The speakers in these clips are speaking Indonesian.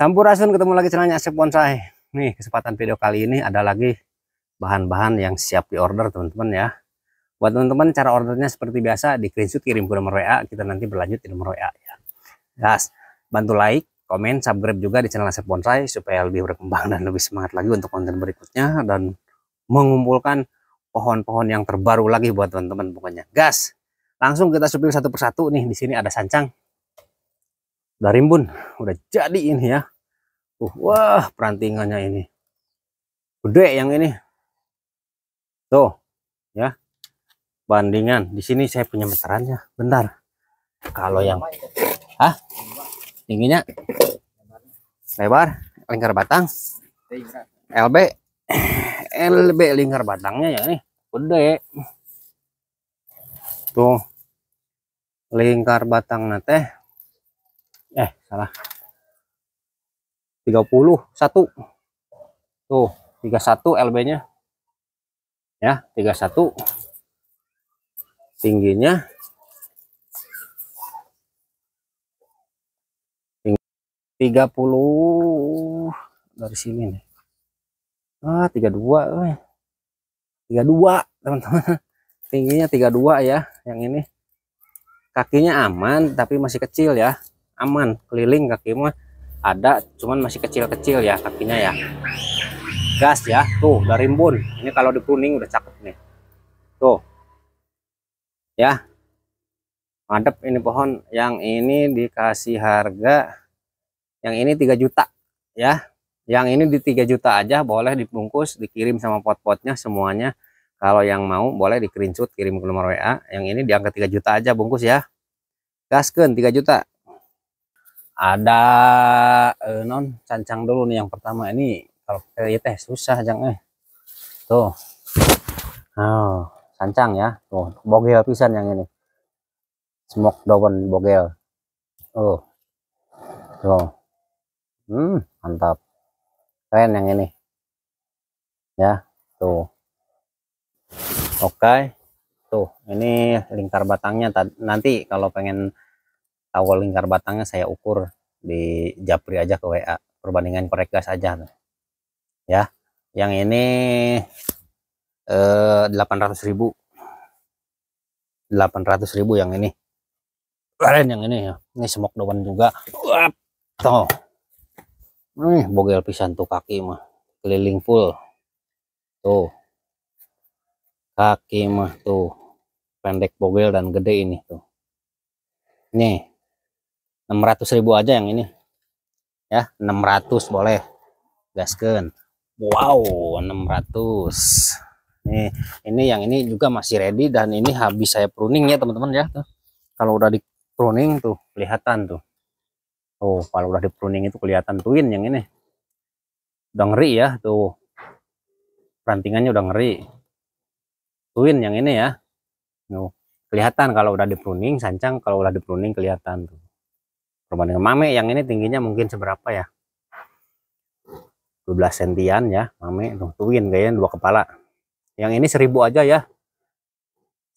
Sampurasun ketemu lagi channelnya Asep Bonsai. Nih kesempatan video kali ini ada lagi bahan-bahan yang siap diorder teman-teman ya. Buat teman-teman cara ordernya seperti biasa di screenshot kirim ke nomor WA. Kita nanti berlanjut di nomor WA ya. Gas, bantu like, komen, subscribe juga di channel Asep Bonsai supaya lebih berkembang dan lebih semangat lagi untuk konten berikutnya dan mengumpulkan pohon-pohon yang terbaru lagi buat teman-teman pokoknya. Gas. Langsung kita supir satu persatu nih. Di sini ada sancang, udah rimbun udah jadi ini ya uh, wah perantingannya ini gede yang ini tuh ya bandingan di sini saya punya meterannya bentar kalau yang ah tingginya lebar lingkar batang LB LB lingkar batangnya ya nih gede tuh lingkar batang nate eh salah 31 tuh 31 LB nya ya 31 tingginya tinggi 30 dari sini nih ah 32 eh. 32 teman-teman tingginya 32 ya yang ini kakinya aman tapi masih kecil ya aman keliling kaki mah ada cuman masih kecil-kecil ya kakinya ya gas ya tuh udah rimbun ini kalau di kuning udah cakep nih tuh ya madep ini pohon yang ini dikasih harga yang ini 3 juta ya yang ini di 3 juta aja boleh dibungkus dikirim sama pot-potnya semuanya kalau yang mau boleh dikerincut kirim ke nomor WA yang ini diangkat 3 juta aja bungkus ya gas gasken 3 juta ada eh, non cancang dulu nih yang pertama ini kalau kita teh susah jangan eh tuh oh, cancang ya tuh bogel pisan yang ini smoke daun bogel oh tuh hmm mantap keren yang ini ya tuh oke okay. tuh ini lingkar batangnya nanti kalau pengen awal lingkar batangnya saya ukur di japri aja ke WA perbandingan korek gas aja ya yang ini eh, 800.000 800.000 yang ini keren yang ini ya ini semok doan juga Wow, tuh nih bogel pisan tuh kaki mah keliling full tuh kaki mah tuh pendek bogel dan gede ini tuh nih ribu aja yang ini ya 600 boleh gasken Wow 600 nih ini yang ini juga masih ready dan ini habis saya pruning ya teman-teman ya tuh kalau udah di pruning tuh kelihatan tuh Oh, kalau udah di pruning itu kelihatan tuin yang ini udah ngeri ya tuh perantingannya udah ngeri tuin yang ini ya tuh kelihatan kalau udah di pruning sancang kalau udah di pruning kelihatan tuh perbandingan mame yang ini tingginya mungkin seberapa ya 12 sentian ya mame tuh tuin kayaknya dua kepala yang ini seribu aja ya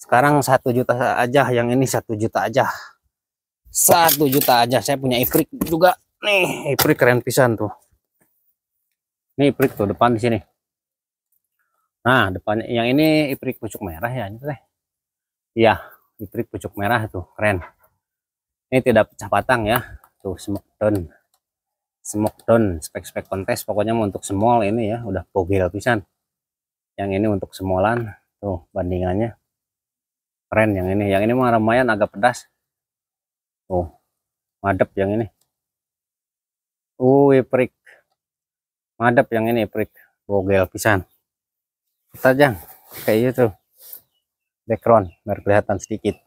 sekarang satu juta aja yang ini satu juta aja satu juta aja saya punya ifrik juga nih ifrik keren pisan tuh ini ifrik tuh depan di sini nah depannya yang ini ifrik pucuk merah ya ini teh iya ifrik pucuk merah tuh keren ini tidak pecah patang ya tuh smoke smoke down spek-spek kontes pokoknya untuk small ini ya udah bogel pisan yang ini untuk semolan tuh bandingannya keren yang ini yang ini mah lumayan agak pedas tuh madep yang ini uh prik madep yang ini prik bogel pisan kita jang kayak gitu background biar kelihatan sedikit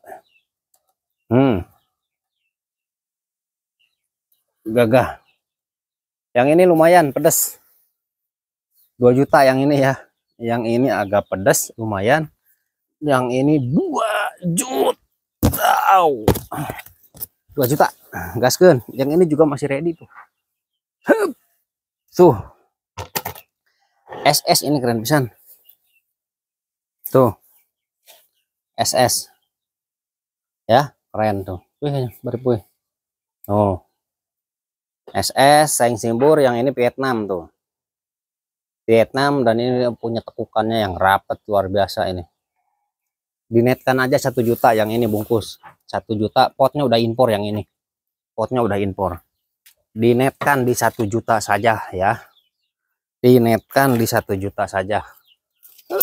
hmm gagah yang ini lumayan pedas 2 juta yang ini ya yang ini agak pedas lumayan yang ini 2 juta 2 juta gaskeun yang ini juga masih ready tuh tuh SS ini keren pisan tuh SS ya keren tuh wih beri oh SS Seng Simbur yang ini Vietnam tuh Vietnam dan ini punya tekukannya yang rapet luar biasa ini dinetkan aja satu juta yang ini bungkus satu juta potnya udah impor yang ini potnya udah impor dinetkan di satu juta saja ya dinetkan di satu juta saja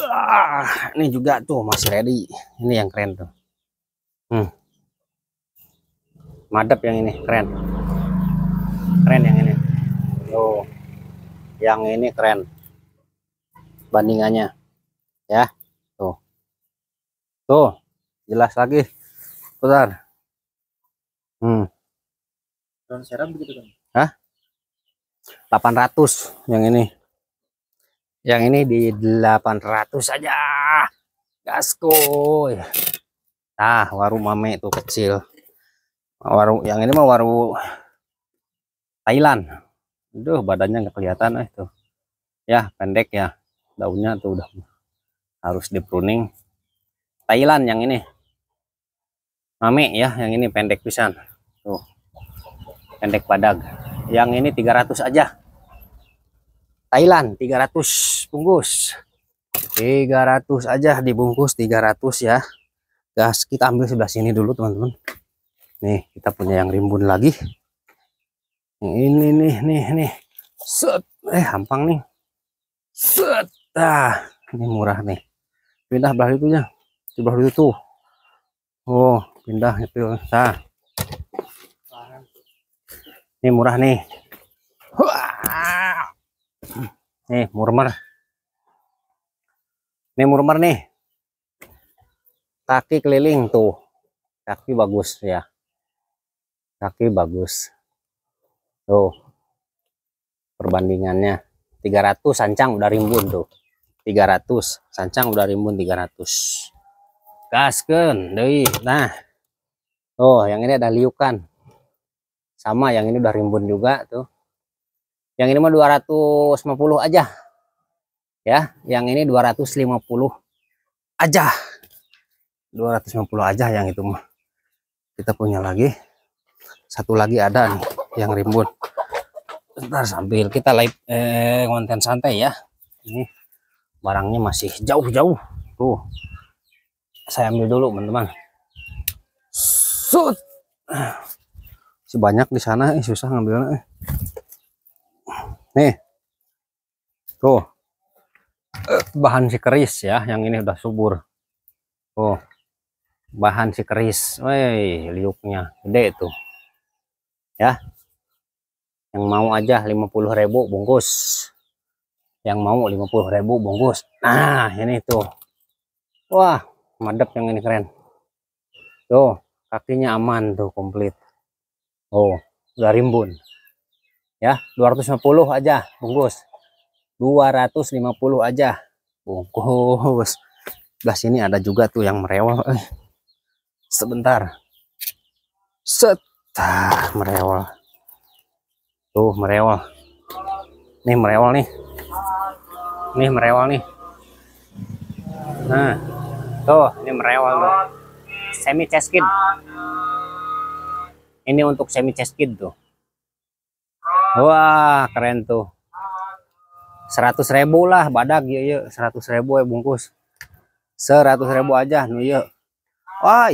ah, ini juga tuh masih ready ini yang keren tuh hmm. madep yang ini keren yang ini keren bandingannya ya tuh tuh jelas lagi besar. hmm daun seram begitu kan Hah? 800 yang ini yang ini di 800 saja gasku. nah waru mame itu kecil warung yang ini mah waru Thailand Duh, badannya nggak kelihatan eh tuh. Ya, pendek ya. Daunnya tuh udah harus di pruning. Thailand yang ini. Mame ya, yang ini pendek pisan. Tuh. Pendek padag. Yang ini 300 aja. Thailand 300 bungkus. 300 aja dibungkus 300 ya. Gas kita ambil sebelah sini dulu, teman-teman. Nih, kita punya yang rimbun lagi ini nih nih nih set eh hampang nih set ah ini murah nih pindah belah itu ya di belah itu tuh oh pindah itu nah ini murah nih Wah. nih murmer nih murmer nih kaki keliling tuh kaki bagus ya kaki bagus tuh perbandingannya 300 sancang udah rimbun tuh 300 sancang udah rimbun 300 gasken deh nah tuh yang ini ada liukan sama yang ini udah rimbun juga tuh yang ini mah 250 aja ya yang ini 250 aja 250 aja yang itu mah kita punya lagi satu lagi ada nih yang rimbun ntar sambil kita live eh, konten santai ya ini barangnya masih jauh-jauh tuh saya ambil dulu teman-teman sud Sebanyak di sana eh, susah ngambilnya eh. nih tuh bahan si keris ya yang ini udah subur tuh bahan si keris woi liuknya gede tuh ya yang mau aja 50.000 bungkus yang mau 50.000 bungkus nah ini tuh wah madep yang ini keren tuh kakinya aman tuh komplit oh udah rimbun ya 250 aja bungkus 250 aja bungkus belah ini ada juga tuh yang merewel eh, sebentar setah ah, merewel tuh merewal, nih merewal nih nih merewal nih nah tuh ini merewal tuh semi chest ini untuk semi chest tuh wah keren tuh 100 ribu lah badak yuk yuk 100 ribu ya bungkus 100 ribu aja nih iya. yuk wah